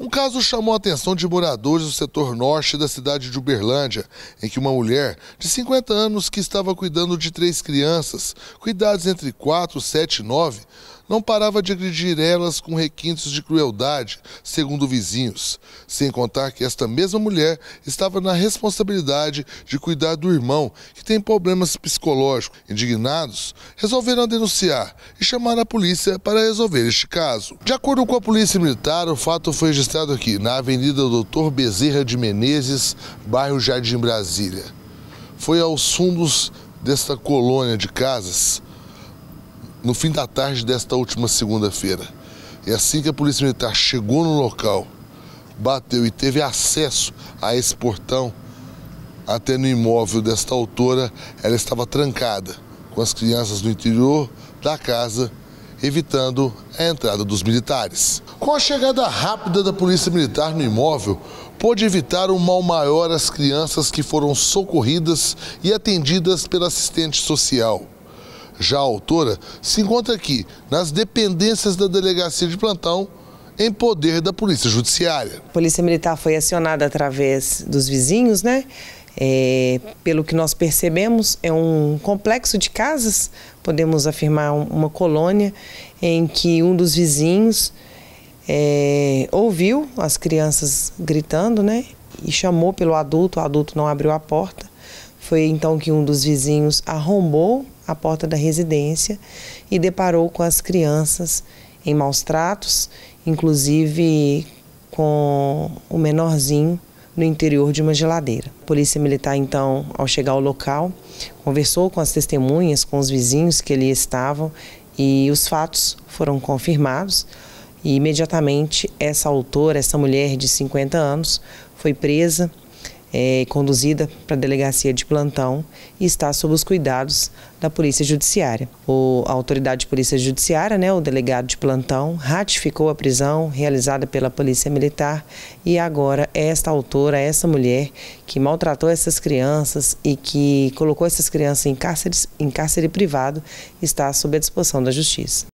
Um caso chamou a atenção de moradores do setor norte da cidade de Uberlândia, em que uma mulher de 50 anos que estava cuidando de três crianças, cuidadas entre 4, 7 e 9, não parava de agredir elas com requintes de crueldade, segundo vizinhos, sem contar que esta mesma mulher estava na responsabilidade de cuidar do irmão, que tem problemas psicológicos. Indignados, resolveram denunciar e chamar a polícia para resolver este caso. De acordo com a Polícia Militar, o fato foi registrado aqui, na Avenida Doutor Bezerra de Menezes, bairro Jardim Brasília. Foi aos fundos desta colônia de casas no fim da tarde desta última segunda-feira. E é assim que a Polícia Militar chegou no local, bateu e teve acesso a esse portão, até no imóvel desta autora, ela estava trancada, com as crianças no interior da casa, evitando a entrada dos militares. Com a chegada rápida da Polícia Militar no imóvel, pôde evitar um mal maior às crianças que foram socorridas e atendidas pela assistente social já a autora, se encontra aqui, nas dependências da delegacia de plantão, em poder da Polícia Judiciária. A Polícia Militar foi acionada através dos vizinhos, né? É, pelo que nós percebemos, é um complexo de casas, podemos afirmar uma colônia, em que um dos vizinhos é, ouviu as crianças gritando, né? E chamou pelo adulto, o adulto não abriu a porta. Foi então que um dos vizinhos arrombou à porta da residência e deparou com as crianças em maus tratos, inclusive com o menorzinho no interior de uma geladeira. A polícia militar, então, ao chegar ao local, conversou com as testemunhas, com os vizinhos que ali estavam e os fatos foram confirmados. E imediatamente essa autora, essa mulher de 50 anos, foi presa é conduzida para a delegacia de plantão e está sob os cuidados da Polícia Judiciária. O, a autoridade de Polícia Judiciária, né, o delegado de plantão, ratificou a prisão realizada pela Polícia Militar e agora esta autora, essa mulher que maltratou essas crianças e que colocou essas crianças em, cárcere em cárcere privado, está sob a disposição da Justiça.